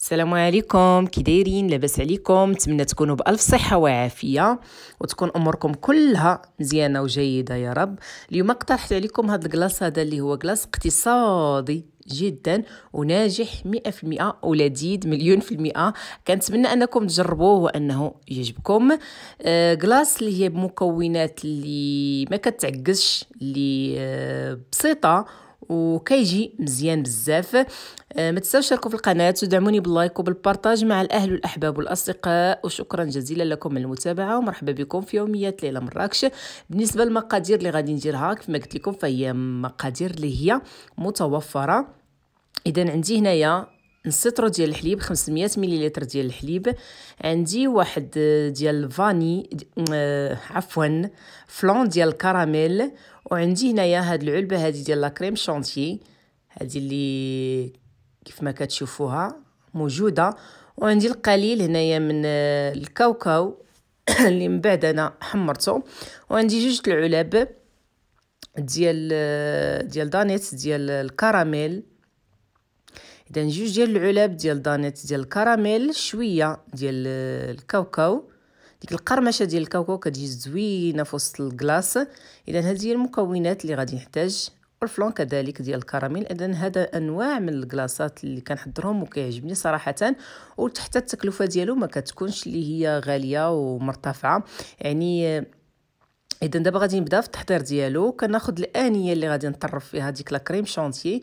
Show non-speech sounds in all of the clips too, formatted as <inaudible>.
السلام عليكم كي دايرين لاباس عليكم نتمنى تكونوا بالف صحه وعافيه وتكون اموركم كلها مزيانه وجيده يا رب اليوم اقترحت عليكم هذا الكلاص هذا اللي هو كلاص اقتصادي جدا وناجح مئة ولذيذ مليون في المئة كنتمنى أنكم تجربوه وأنه يعجبكم آه اللي هي بمكونات اللي ما كتعكزش اللي آه بسيطة وكيجي مزيان بزاف آه، ما تنساوش تشاركوا في القناه ودعموني باللايك وبالبارطاج مع الاهل والاحباب والاصدقاء وشكرا جزيلا لكم المتابعه ومرحبا بكم في يوميات ليله مراكش بالنسبه للمقادير اللي غادي نديرها كما قلت لكم فهي مقادير اللي هي متوفره اذا عندي هنايا السطرو ديال الحليب 500 ملل ديال الحليب عندي واحد آه، ديال الفاني آه، عفوا فلون ديال الكراميل وعندي هنايا هاد العلبه هادي ديال لا كريم شانتيي هادي اللي كيف ما كتشوفوها موجوده وعندي القليل هنايا من آه، الكاوكاو <coughs> اللي من بعد انا حمرته وعندي جوج العلب ديال ديال دانيت ديال الكراميل اذا جوج ديال العلب ديال دانيت ديال الكراميل شويه ديال الكاوكاو ديك القرمشه ديال الكاوكاو كتجي زوينه في وسط الكلاص اذا هذه هي المكونات اللي غادي نحتاج والفلون كذلك ديال الكراميل اذا هذا انواع من الكلاصات اللي كنحضرهم وكيعجبني صراحه وتحت التكلفه ديالو ما كتكونش اللي هي غاليه ومرتفعه يعني اذا دابا غادي نبدا في التحضير ديالو كناخذ الانيه اللي غادي نطرف فيها ديك لا كريم شونتيي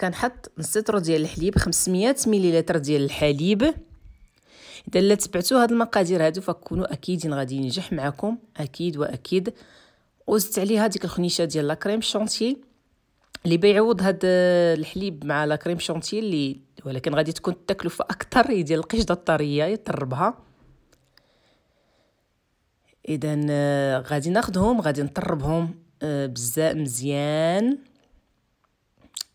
كنحط نص لتر ديال الحليب 500 مليلتر ديال الحليب اذا لا تبعتوا هاد المقادير هادو فكونوا اكيدين غادي ينجح معكم اكيد واكيد وزدت عليها ديك الخنيشه ديال لا كريم شونتي اللي بيعوض هاد الحليب مع لا كريم شونتي اللي ولكن غادي تكون التكلفه اكثر ديال القشده الطريه يطربها اذا آه، غادي ناخدهم غادي نطربهم آه، بزاف مزيان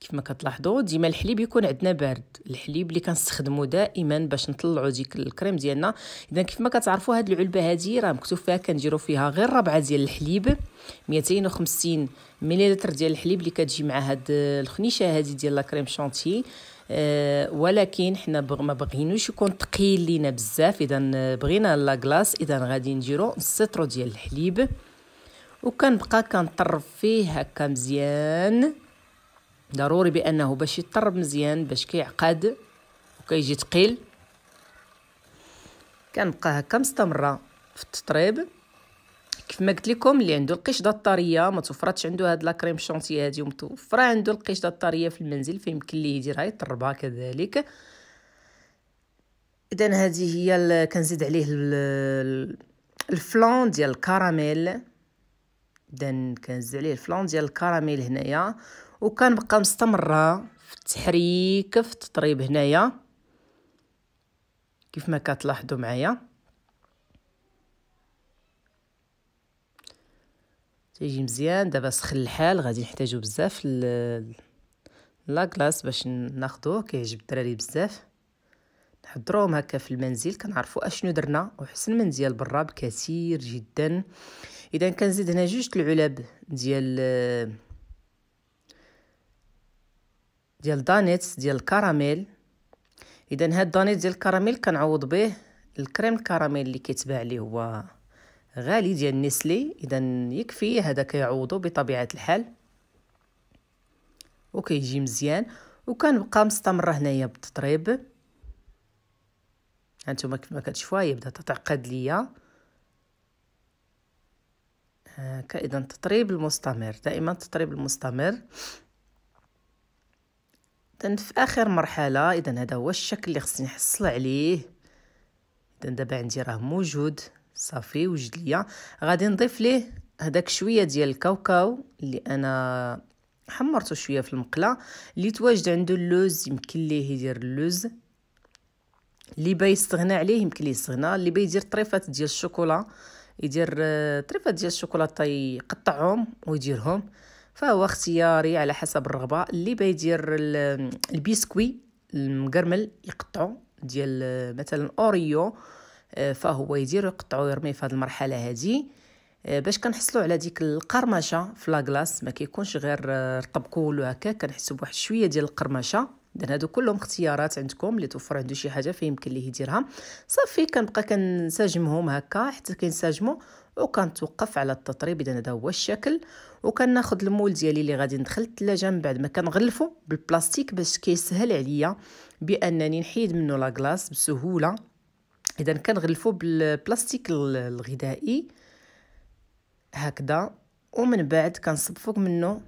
كيف ما كتلاحظوا ديما الحليب يكون عندنا بارد الحليب اللي كنستخدمه دائما باش نطلعوا ديك الكريم ديالنا اذا كيف ما كتعرفوا هاد العلبه هادي راه مكتوب فيها كنديروا فيها غير ربعه ديال الحليب 250 مليلتر ديال الحليب اللي كتجي مع هاد الخنيشه هادي ديال لا كريم شانتي أه ولكن حنا بغ ما بغينوش يكون ثقيل لينا بزاف اذا بغينا لا كلاص اذا غادي نديرو السطرو ديال الحليب وكنبقى كنطرف فيه هكا مزيان ضروري بانه باش يطرب مزيان باش كيعقد وكيجي ثقيل كنبقى هكا مستمره في التطريب كيف ما قلت لكم اللي عنده القشده الطريه ما توفرتش عنده هاد لا كريم شونتي هادي ومتوفره عنده القشده الطريه في المنزل فيمكن ليه يديرها يطربها كذلك اذا هذه هي كنزيد عليه الفلان ديال الكراميل اذا كنزيد عليه الفلان ديال الكراميل هنايا بقى مستمره في التحريك في التطريب هنايا كيف ما كتلاحظوا معايا تيجي مزيان دابا سخن الحال غادي نحتاجو بزاف لاكلاص باش ناخذوه كيعجب الدراري بزاف نحضروهم هكا في المنزل كنعرفوا اشنو درنا وحسن من ديال برا بكثير جدا اذا كنزيد هنا جوج العلب ديال ديال دانيتس ديال الكراميل اذا هاد دانيتس ديال الكراميل كنعوض به الكريم الكراميل اللي كيتباع لي هو غالي ديال نيسلي اذا يكفي هذا كيعوضو بطبيعه الحال وكيجي مزيان وكنبقى مستمره هنايا بالتطريب هانتوما ما كتشوفوا هي بدات تتعقد ليا هكا اذا التطريب المستمر دائما التطريب المستمر اذا في اخر مرحله اذا هذا هو الشكل اللي خصني نحصل عليه اذا دابا عندي راه موجود صافي وجد ليا غادي نضيف ليه هذاك شويه ديال الكاوكاو اللي انا حمرته شويه في المقله اللي تواجد عنده اللوز يمكن ليه يدير اللوز اللي با يستغنى عليه يمكن ليه يستغنى اللي با يدير طريفات ديال الشوكولا يدير آه، طريفات ديال الشوكولاته طيب، يقطعهم ويديرهم فهو اختياري على حسب الرغبه اللي بيدير البيسكوي المقرمل يقطعو ديال مثلا اوريو آه، فهو يدير يقطعو ويرمي في هذه المرحله هذه آه، باش كنحصلوا على ديك القرمشه في لاغلاس ما كيكونش غير رطب كول وهكا كنحسوا بواحد شويه ديال القرمشه إذن هادو كلهم اختيارات عندكم اللي توفر عنده شي حاجه فيمكن ليه يديرها صافي كنبقى كنساجمهم هكا حتى كينساجموا وكنتوقف على التطريب اذا هذا هو الشكل وكناخذ المول ديالي اللي غادي ندخل الثلاجه من بعد ما كنغلفو بالبلاستيك باش كيسهل عليا بانني نحيد منه لا بسهوله اذا كنغلفو بالبلاستيك الغذائي هكذا ومن بعد كنصب فوق منه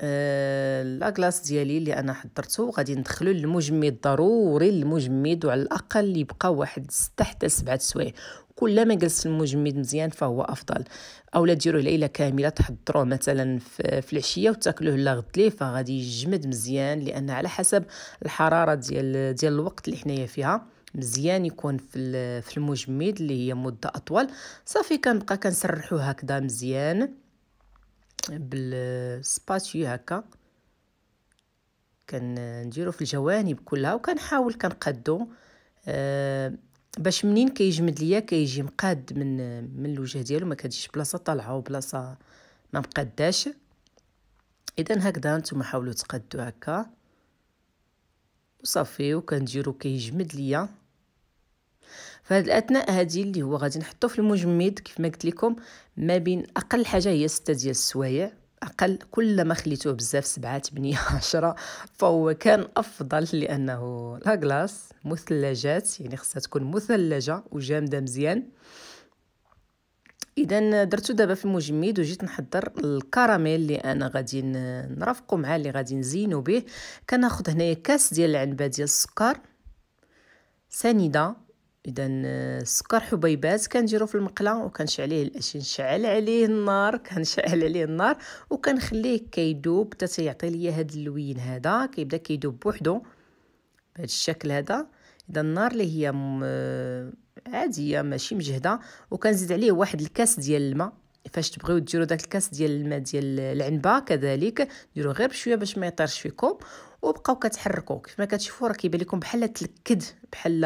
آه، لاكلاس ديالي اللي انا حضرته غادي ندخلو للمجمد ضروري للمجمد وعلى الاقل يبقى واحد 6 حتى 7 سوايع كل ما جلس المجمد مزيان فهو افضل اولا ديروه ليله كامله تحضروه مثلا في العشيه وتاكلوه لا غد ليه فغادي يجمد مزيان لان على حسب الحراره ديال ديال الوقت اللي حنايا فيها مزيان يكون في في المجمد اللي هي مده اطول صافي كنبقى كنسرحوه هكذا مزيان بالسباتيو هكا نديرو في الجوانب كلها وكنحاول كنقادو أه باش منين كيجمد ليا كيجي مقاد من من الوجه ديالو ما كتجيش بلاصه طالعه وبلاصه ما مقاداش اذا هكذا نتوما حاولوا تقادو هكا وصافي وكنديرو كيجمد ليا فهاد الاثناء هادي اللي هو غادي نحطو في المجمد كيف ما قلت لكم ما بين اقل حاجه هي 6 ديال السوايع اقل كل ما خليتوه بزاف سبعة 8 <laughs> عشرة فهو كان افضل لانه لا غلاس مثلجات يعني خصها تكون مثلجه وجامده مزيان اذا درتو دابا في المجمد وجيت نحضر الكراميل اللي انا غادي نرافقو معاه اللي غادي نزينو به كناخذ هنايا كاس ديال العنبه ديال السكر سنيده اذا السكر آه، حبيبات كنديرو في المقله وكنشعليه الاشي نشعل عليه النار <laughs> كنشعل عليه النار وكنخليه كيدوب حتى تيعطي ليا هاد اللوين هذا كيبدا كيدوب بوحدو بهذا الشكل هذا اذا النار اللي هي آه، عاديه ماشي مجهده وكنزيد عليه واحد الكاس ديال الماء فاش تبغيو ديروا داك الكاس ديال الماء ديال العنبه كذلك ديروا غير بشويه باش ما يطيرش فيكم وبقاو كتحركوا كيف ما كتشوفوا راه كيبان لكم بحال تلكد بحال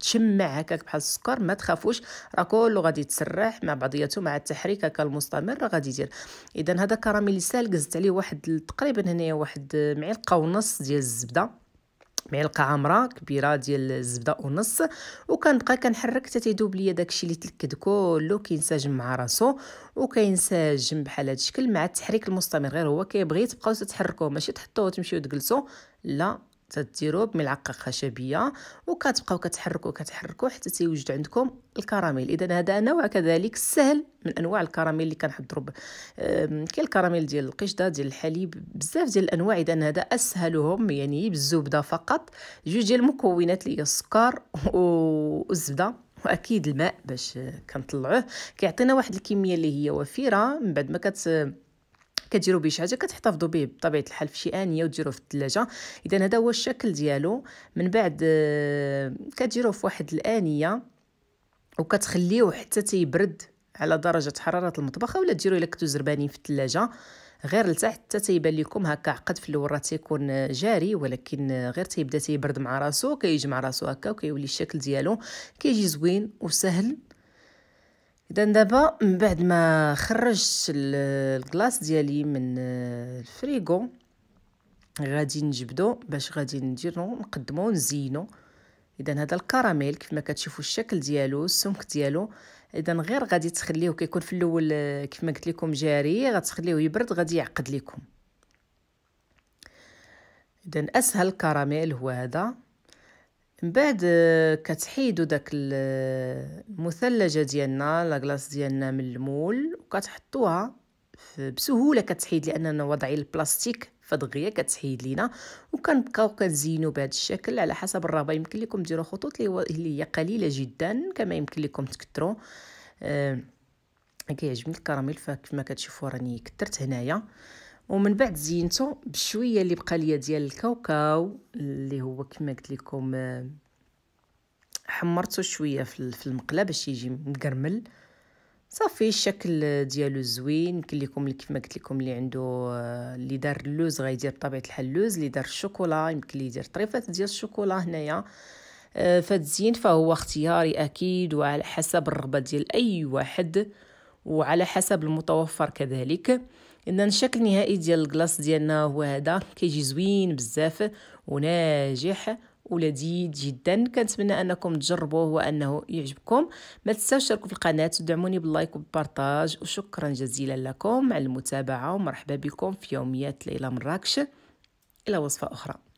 تشمع هكاك بحال السكر ما تخافوش راه كله غادي يتسرح مع بعضياته مع التحريك هكا المستمر غادي يدير اذا هذا كراميل سال قزت عليه واحد تقريبا هنايا واحد معلقه ونص ديال الزبده معلقه عامره كبيره ديال الزبده ونص وكنبقى كنحرك حتى تيذوب ليا داكشي اللي تلكد كله كينسجم مع راسو وكينسجم بحال هذا الشكل مع التحريك المستمر غير هو كيبغي تبقاو تتحركوه ماشي تحطوه وتمشيو تجلسوا لا تديروه بملعقه خشبيه وكتبقاو كتحركوا كتحركوا حتى تيوجد عندكم الكراميل اذا هذا نوع كذلك سهل من انواع الكراميل اللي كنحضروا كاين الكراميل ديال القشده ديال الحليب بزاف ديال الانواع اذا هذا اسهلهم يعني بالزبده فقط جوج ديال المكونات اللي هي السكر والزبده واكيد الماء باش كنطلعوه كيعطينا واحد الكميه اللي هي وفيره من بعد ما كت كديروا به شي حاجه كتحتفظوا به بطبيعه الحال في شي انيه وديروه في الثلاجه اذا هذا هو الشكل ديالو من بعد آه، كديروه في واحد الانيه وكتخليوه حتى تيبرد على درجه حراره المطبخ ولا ديروه الا كنتو زربانين في الثلاجه غير لتحت حتى تيبان لكم هكا عقد في الاول راه تيكون جاري ولكن غير تيبدا تيبرد مع راسو كيجي مع راسو هكا وكيولي الشكل ديالو كيجي زوين وسهل اذا دابا من بعد ما خرجت الكلاص ديالي من آه، الفريغو غادي نجبدو باش غادي نديرو نقدمو ونزينو اذا هذا الكراميل كيف ما كتشوفوا الشكل ديالو السمك ديالو اذا غير غادي تخليه كيكون في الاول آه، كيف ما قلت لكم جاري غتخليه يبرد غادي يعقد لكم اذا اسهل كراميل هو هذا من بعد آه، كتحيدو داك المثلجه آه، ديالنا لا غلاص ديالنا من المول وكتحطوها بسهوله كتحيد لاننا وضعي البلاستيك فدغيا كتحيد لينا وكنبقاو كنزينو بهذا الشكل على حسب الرغبه يمكن لكم ديروا خطوط اللي هي قليله جدا كما يمكن لكم تكثروا أه كيعجبني الكراميل فكما كتشوفوا راني كثرت هنايا ومن بعد زينته بشويه اللي بقى ليا ديال الكاوكاو اللي هو كما قلت لكم آه، حمرته شويه في المقله باش يجي مقرمل صافي الشكل ديالو زوين يمكن لكم كيف ما قلت لكم اللي عنده آه، اللي دار اللوز غيدير بطبيعه الحال اللوز اللي دار الشوكولا يمكن لي يدير طريفات ديال الشوكولا هنايا آه، الزين فهو اختياري اكيد وعلى حسب الرغبه ديال اي واحد وعلى حسب المتوفر كذلك اذا الشكل النهائي ديال الكلاص ديالنا هو هذا كيجي زوين بزاف وناجح ولذيذ جدا كنتمنى انكم تجربوه وانه يعجبكم ما تنساوش تشتركوا في القناه ودعموني باللايك وبالبارطاج وشكرا جزيلا لكم على المتابعه ومرحبا بكم في يوميات ليلى مراكش الى وصفه اخرى